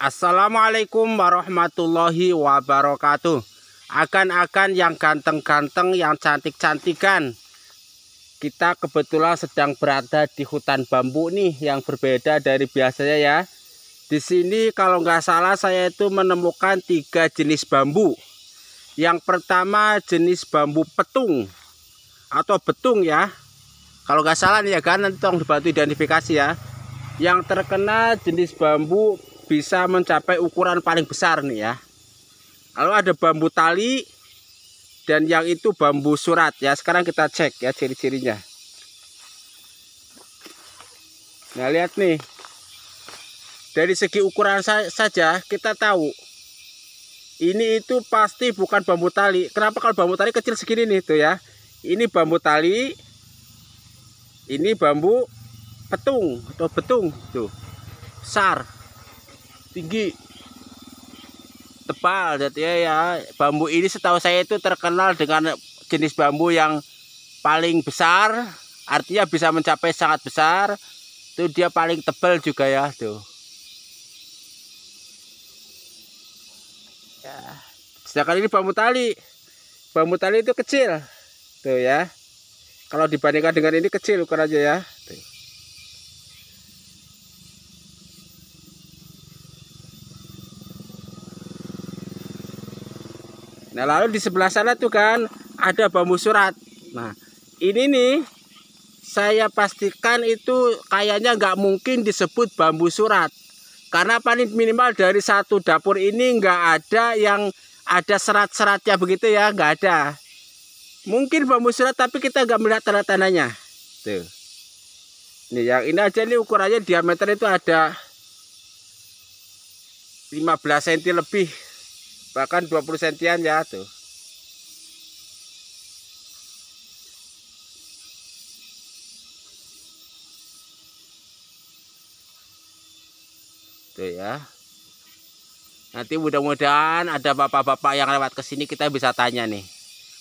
Assalamualaikum warahmatullahi wabarakatuh. Akan-akan yang ganteng-ganteng, yang cantik-cantikan. Kita kebetulan sedang berada di hutan bambu nih yang berbeda dari biasanya ya. Di sini kalau nggak salah saya itu menemukan tiga jenis bambu. Yang pertama jenis bambu petung atau betung ya. Kalau nggak salah nih ya kan nanti tolong dibantu identifikasi ya. Yang terkena jenis bambu bisa mencapai ukuran paling besar nih ya lalu ada bambu tali dan yang itu bambu surat ya sekarang kita cek ya ciri-cirinya nah lihat nih dari segi ukuran saja kita tahu ini itu pasti bukan bambu tali kenapa kalau bambu tali kecil segini nih tuh ya ini bambu tali ini bambu petung atau betung tuh besar tinggi tebal jadi ya, ya bambu ini setahu saya itu terkenal dengan jenis bambu yang paling besar artinya bisa mencapai sangat besar itu dia paling tebal juga ya tuh ya. sedangkan ini bambu tali bambu tali itu kecil tuh ya kalau dibandingkan dengan ini kecil aja ya tuh. Nah, lalu di sebelah sana tuh kan ada bambu surat. Nah, ini nih saya pastikan itu kayaknya nggak mungkin disebut bambu surat. Karena panit minimal dari satu dapur ini nggak ada yang ada serat-seratnya begitu ya, nggak ada. Mungkin bambu surat tapi kita nggak melihat tanda-tandanya. Tuh. Nih yang ini aja nih ukurannya diameter itu ada 15 cm lebih bahkan 20 sentian ya tuh tuh ya nanti mudah-mudahan ada bapak-bapak yang lewat ke sini kita bisa tanya nih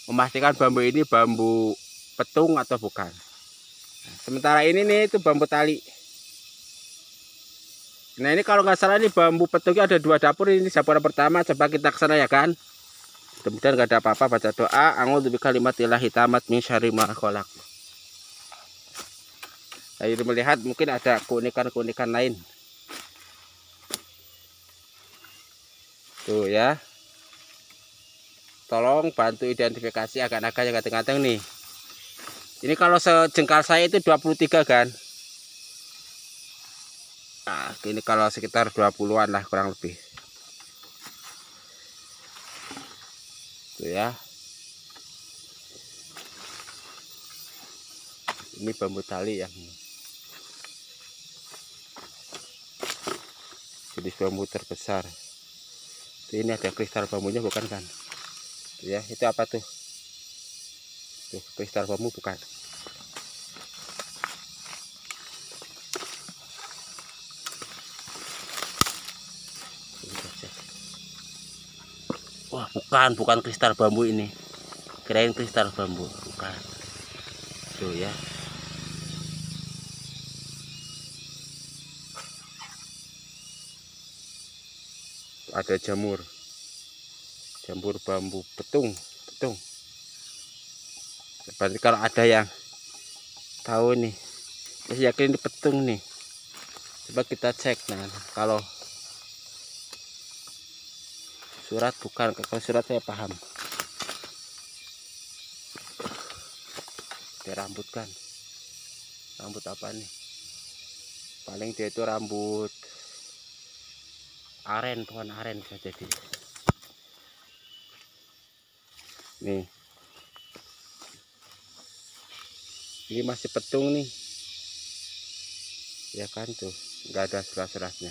memastikan bambu ini bambu petung atau bukan nah, sementara ini nih itu bambu tali Nah ini kalau nggak salah ini bambu petuknya ada dua dapur ini dapur pertama coba kita kesana ya kan. Kemudian nggak ada apa-apa baca doa. Angul lebih kalimat ilah hitamat min syarima kolak. Nah, ini melihat mungkin ada keunikan-keunikan lain. Tuh ya. Tolong bantu identifikasi agak akan yang kadang-kadang nih. Ini kalau sejengkal saya itu 23 kan nah, ini kalau sekitar 20-an lah kurang lebih itu ya ini bambu tali ya. Jadi bambu terbesar ini ada kristal bambunya bukan kan itu ya itu apa tuh tuh kristal bambu bukan wah bukan bukan kristal bambu ini kirain kristal bambu bukan tuh ya ada jamur jamur bambu petung petung berarti kalau ada yang tahu nih saya yakin ini petung nih coba kita cek nah kalau surat bukan kalau surat saya paham dia rambut kan rambut apa nih paling dia itu rambut aren pohon aren bisa jadi nih ini masih petung nih ya kan tuh nggak ada surat-suratnya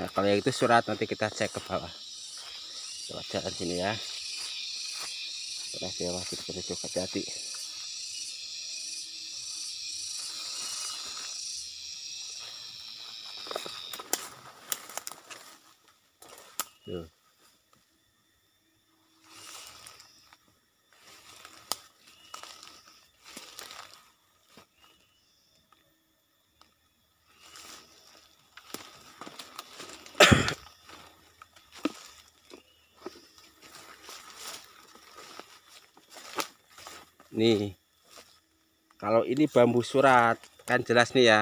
nah kalau yang itu surat nanti kita cek ke bawah coba jalan sini ya Terakhir kita perlu coba hati-hati Tuh. nih kalau ini bambu surat kan jelas nih ya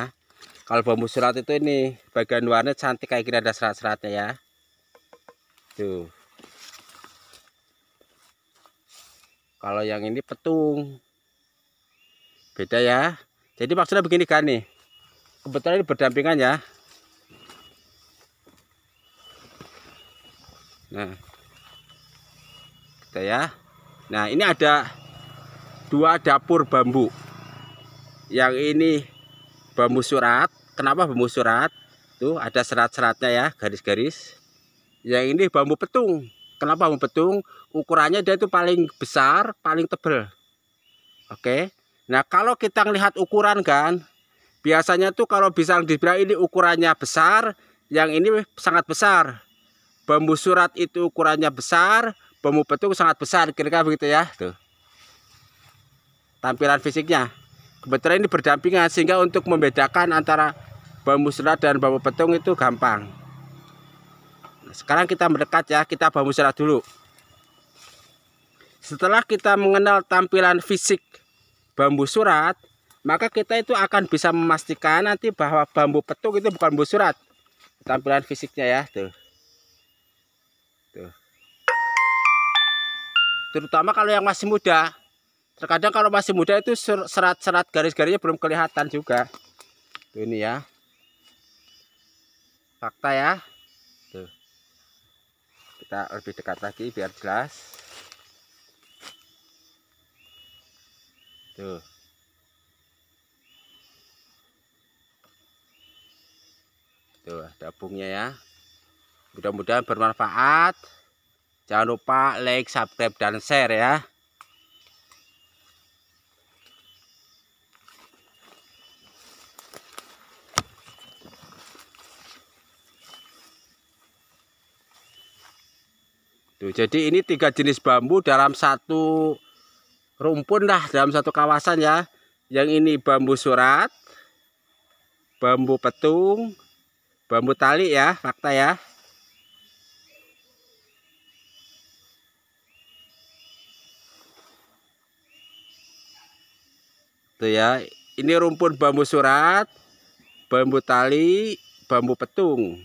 kalau bambu surat itu ini bagian luarnya cantik kayak gini ada serat-seratnya ya tuh kalau yang ini petung beda ya jadi maksudnya begini kan nih kebetulan ini berdampingan ya nah kita ya nah ini ada dua dapur bambu yang ini bambu surat kenapa bambu surat tuh ada serat-seratnya ya garis-garis yang ini bambu petung kenapa bambu petung ukurannya dia itu paling besar paling tebel oke nah kalau kita melihat ukuran kan biasanya tuh kalau bisa dibilang ini ukurannya besar yang ini sangat besar bambu surat itu ukurannya besar bambu petung sangat besar kira-kira begitu ya tuh tampilan fisiknya. Kebetulan ini berdampingan sehingga untuk membedakan antara bambu serat dan bambu petung itu gampang. Nah, sekarang kita mendekat ya, kita bambu serat dulu. Setelah kita mengenal tampilan fisik bambu surat, maka kita itu akan bisa memastikan nanti bahwa bambu petung itu bukan bambu surat. Tampilan fisiknya ya, tuh. Tuh. Terutama kalau yang masih muda, terkadang kalau masih muda itu serat-serat garis-garisnya belum kelihatan juga tuh ini ya fakta ya tuh kita lebih dekat lagi biar jelas tuh tuh ada bungnya ya mudah-mudahan bermanfaat jangan lupa like subscribe dan share ya Tuh, jadi ini tiga jenis bambu dalam satu rumpun lah dalam satu kawasan ya. Yang ini bambu surat, bambu petung, bambu tali ya, fakta ya. Tuh ya, ini rumpun bambu surat, bambu tali, bambu petung.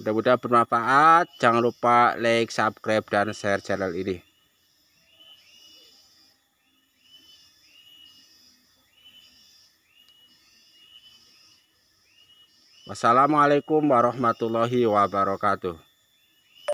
Mudah-mudahan bermanfaat. Jangan lupa like, subscribe, dan share channel ini. Wassalamualaikum warahmatullahi wabarakatuh.